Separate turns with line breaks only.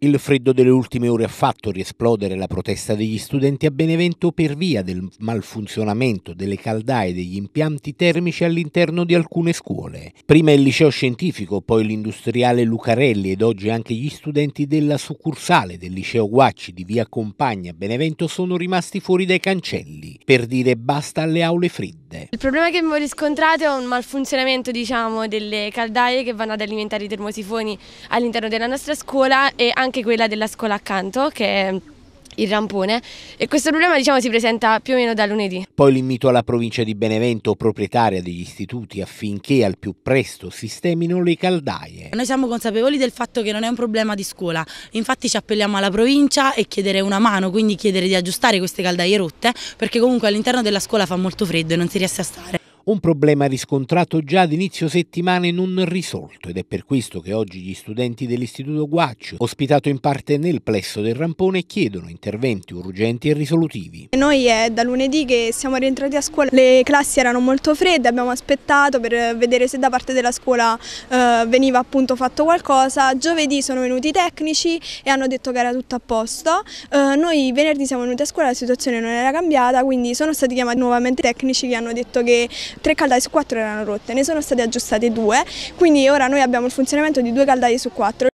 Il freddo delle ultime ore ha fatto riesplodere la protesta degli studenti a Benevento per via del malfunzionamento delle caldaie degli impianti termici all'interno di alcune scuole. Prima il liceo scientifico, poi l'industriale Lucarelli ed oggi anche gli studenti della succursale del liceo Guacci di via Compagna a Benevento sono rimasti fuori dai cancelli per dire basta alle aule fredde. Il
problema che abbiamo riscontrato è un malfunzionamento diciamo, delle caldaie che vanno ad alimentare i termosifoni all'interno della nostra scuola e anche quella della scuola accanto che è il rampone e questo problema diciamo, si presenta
più o meno da lunedì.
Poi l'invito alla provincia di Benevento, proprietaria degli istituti, affinché al più presto sistemino le caldaie.
Noi siamo consapevoli del fatto che non è un problema di scuola, infatti ci appelliamo alla provincia e chiedere una mano, quindi chiedere di aggiustare queste caldaie rotte perché comunque all'interno della scuola fa molto freddo e non si riesce a stare.
Un problema riscontrato già ad inizio settimana e non risolto ed è per questo che oggi gli studenti dell'Istituto Guaccio, ospitato in parte nel plesso del Rampone, chiedono interventi urgenti e risolutivi.
Noi è da lunedì che siamo rientrati a scuola, le classi erano molto fredde, abbiamo aspettato per vedere se da parte della scuola eh, veniva appunto fatto qualcosa. Giovedì sono venuti i tecnici e hanno detto che era tutto a posto. Eh, noi venerdì siamo venuti a scuola, la situazione non era cambiata, quindi sono stati chiamati nuovamente i tecnici che hanno detto che tre caldaie su quattro erano rotte, ne sono state aggiustate due, quindi ora noi abbiamo il funzionamento di due caldaie su quattro.